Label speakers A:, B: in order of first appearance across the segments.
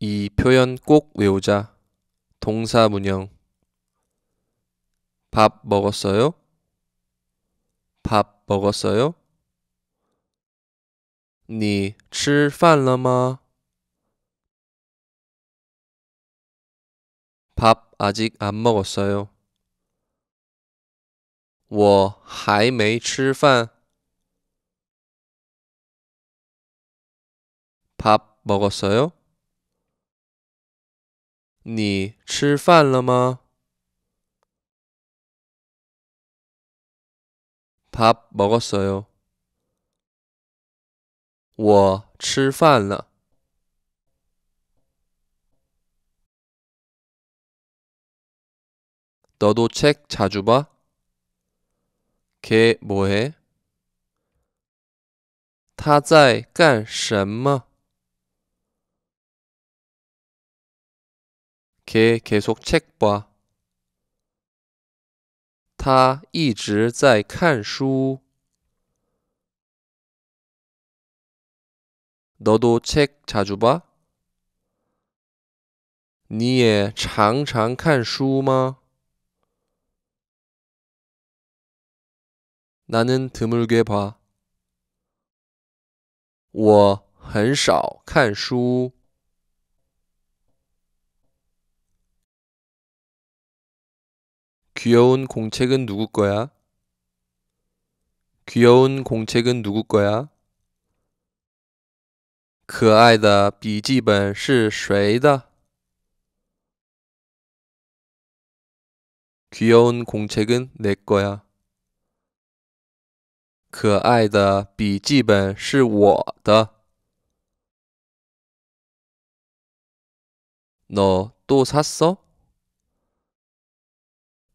A: 이 표현 꼭 외우자. 동사문형. 밥 먹었어요? 밥 먹었어요?
B: 你吃饭了吗?밥 아직 안 먹었어요. 我还没吃饭.밥 먹었어요? 你吃饭了吗？밥먹었어 요。 我吃饭了。너도책자주봐걔뭐 해？ 他在干什么？걔 계속 책 봐. 他一直在看书. 너도 책 자주 봐? 你也常常看书吗? 나는 드물게 봐. 我很少看书.
A: 귀여운 공책은 누구 거야? 귀여운
B: 공책은 누구 거야? 可爱的笔记本是谁的? 귀여운 공책은 내 거야. 可爱的笔记本是我的。너또샀어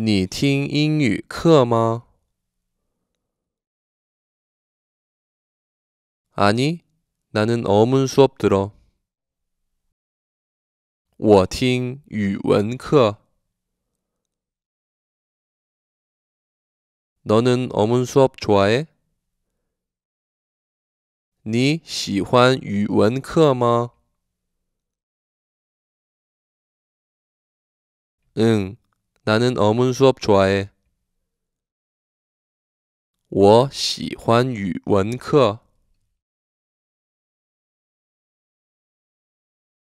B: 你听英语课吗？ 아니, 나는 어문 수업 들어. 我听语文课. 너는 어문 수업 좋아해? 你喜欢语文课吗? 응, 나는 어문 수업 좋아해. 我喜欢语文课。